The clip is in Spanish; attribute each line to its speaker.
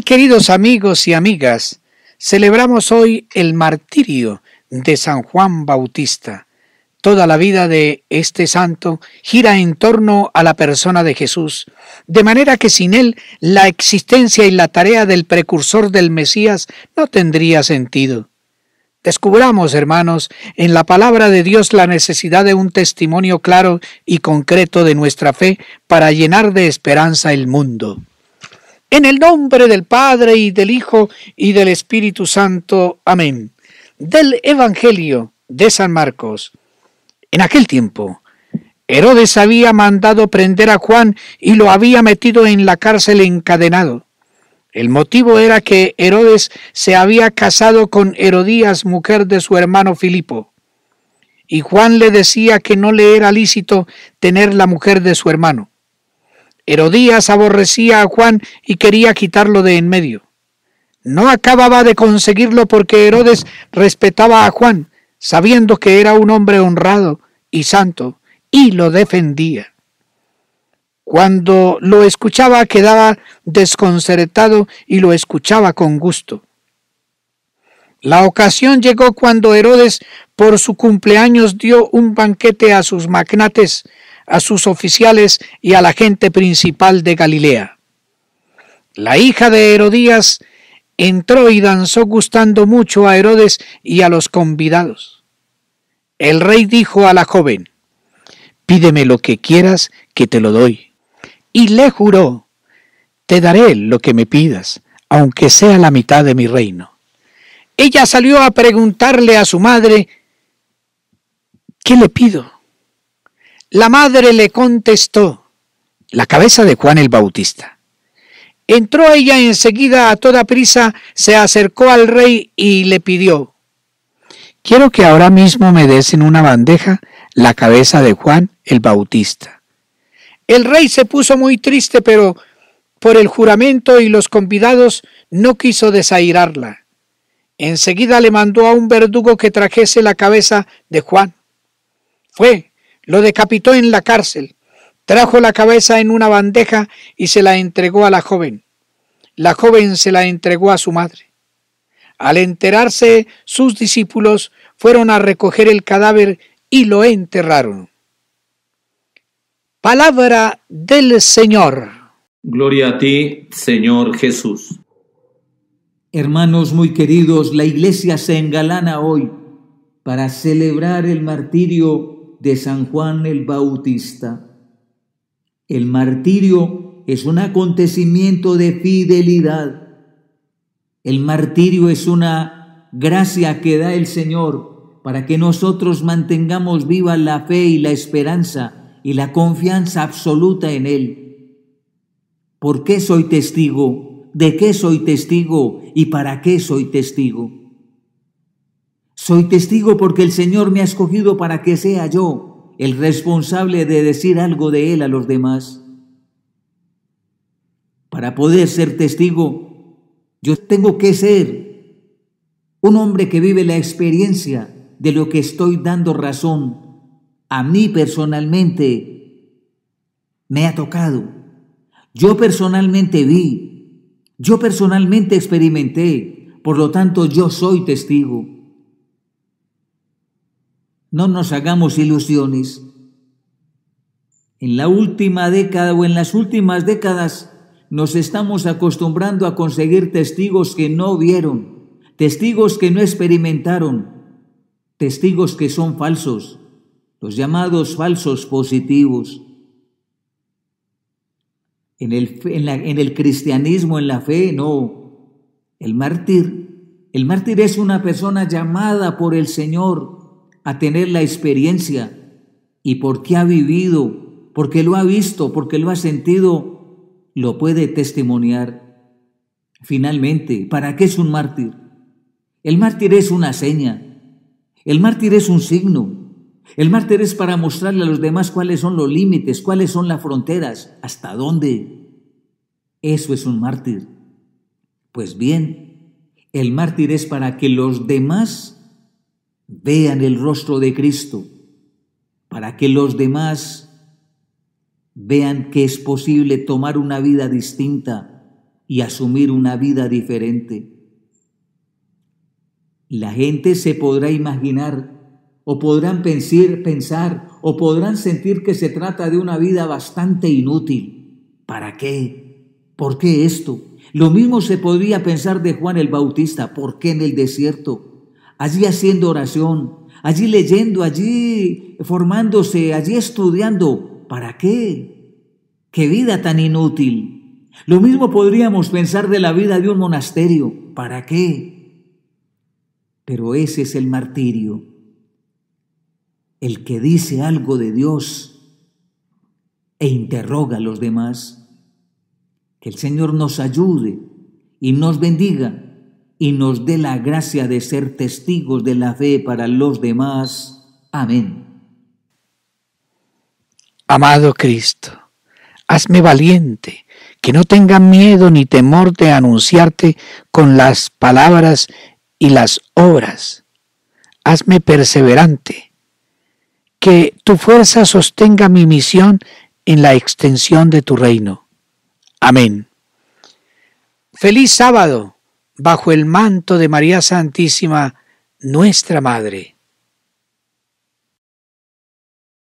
Speaker 1: queridos amigos y amigas? Celebramos hoy el martirio de San Juan Bautista. Toda la vida de este santo gira en torno a la persona de Jesús, de manera que sin él la existencia y la tarea del precursor del Mesías no tendría sentido. Descubramos, hermanos, en la palabra de Dios la necesidad de un testimonio claro y concreto de nuestra fe para llenar de esperanza el mundo. En el nombre del Padre y del Hijo y del Espíritu Santo. Amén. Del Evangelio de San Marcos. En aquel tiempo, Herodes había mandado prender a Juan y lo había metido en la cárcel encadenado. El motivo era que Herodes se había casado con Herodías, mujer de su hermano Filipo. Y Juan le decía que no le era lícito tener la mujer de su hermano. Herodías aborrecía a Juan y quería quitarlo de en medio. No acababa de conseguirlo porque Herodes respetaba a Juan, sabiendo que era un hombre honrado y santo, y lo defendía. Cuando lo escuchaba quedaba desconcertado y lo escuchaba con gusto. La ocasión llegó cuando Herodes por su cumpleaños dio un banquete a sus magnates, a sus oficiales y a la gente principal de Galilea. La hija de Herodías entró y danzó gustando mucho a Herodes y a los convidados. El rey dijo a la joven, pídeme lo que quieras, que te lo doy. Y le juró, te daré lo que me pidas, aunque sea la mitad de mi reino. Ella salió a preguntarle a su madre, ¿qué le pido? La madre le contestó, la cabeza de Juan el Bautista. Entró ella enseguida a toda prisa, se acercó al rey y le pidió, quiero que ahora mismo me des en una bandeja la cabeza de Juan el Bautista. El rey se puso muy triste, pero por el juramento y los convidados no quiso desairarla. Enseguida le mandó a un verdugo que trajese la cabeza de Juan. Fue, lo decapitó en la cárcel, trajo la cabeza en una bandeja y se la entregó a la joven. La joven se la entregó a su madre. Al enterarse, sus discípulos fueron a recoger el cadáver y lo enterraron. Palabra del Señor. Gloria a ti, Señor Jesús.
Speaker 2: Hermanos muy queridos, la iglesia se engalana hoy para celebrar el martirio de San Juan el Bautista. El martirio es un acontecimiento de fidelidad. El martirio es una gracia que da el Señor para que nosotros mantengamos viva la fe y la esperanza y la confianza absoluta en Él. ¿Por qué soy testigo? ¿De qué soy testigo? ¿Y para qué soy testigo? Soy testigo porque el Señor me ha escogido para que sea yo el responsable de decir algo de Él a los demás. Para poder ser testigo, yo tengo que ser un hombre que vive la experiencia de lo que estoy dando razón. A mí personalmente me ha tocado. Yo personalmente vi. Yo personalmente experimenté. Por lo tanto, yo soy testigo. No nos hagamos ilusiones. En la última década o en las últimas décadas nos estamos acostumbrando a conseguir testigos que no vieron, testigos que no experimentaron, testigos que son falsos, los llamados falsos positivos. En el, en, el cristianismo, en la fe, no. El mártir, el mártir es una persona llamada por el Señor a tener la experiencia y porque ha vivido, porque lo ha visto, porque lo ha sentido, lo puede testimoniar. Finalmente, ¿para qué es un mártir? El mártir es una seña, el mártir es un signo, el mártir es para mostrarle a los demás cuáles son los límites, cuáles son las fronteras, hasta dónde. Eso es un mártir. Pues bien, el mártir es para que los demás vean el rostro de Cristo para que los demás vean que es posible tomar una vida distinta y asumir una vida diferente. La gente se podrá imaginar o podrán pensar, pensar o podrán sentir que se trata de una vida bastante inútil. ¿Para qué? ¿Por qué esto? Lo mismo se podría pensar de Juan el Bautista. ¿Por qué en el desierto? allí haciendo oración, allí leyendo, allí formándose, allí estudiando. ¿Para qué? ¡Qué vida tan inútil! Lo mismo podríamos pensar de la vida de un monasterio. ¿Para qué? Pero ese es el martirio. El que dice algo de Dios e interroga a los demás. Que el Señor nos ayude y nos bendiga y nos dé la gracia de ser testigos de la fe para los demás.
Speaker 1: Amén. Amado Cristo, hazme valiente, que no tenga miedo ni temor de anunciarte con las palabras y las obras. Hazme perseverante, que tu fuerza sostenga mi misión en la extensión de tu reino. Amén. Feliz sábado bajo el manto de María Santísima, nuestra Madre.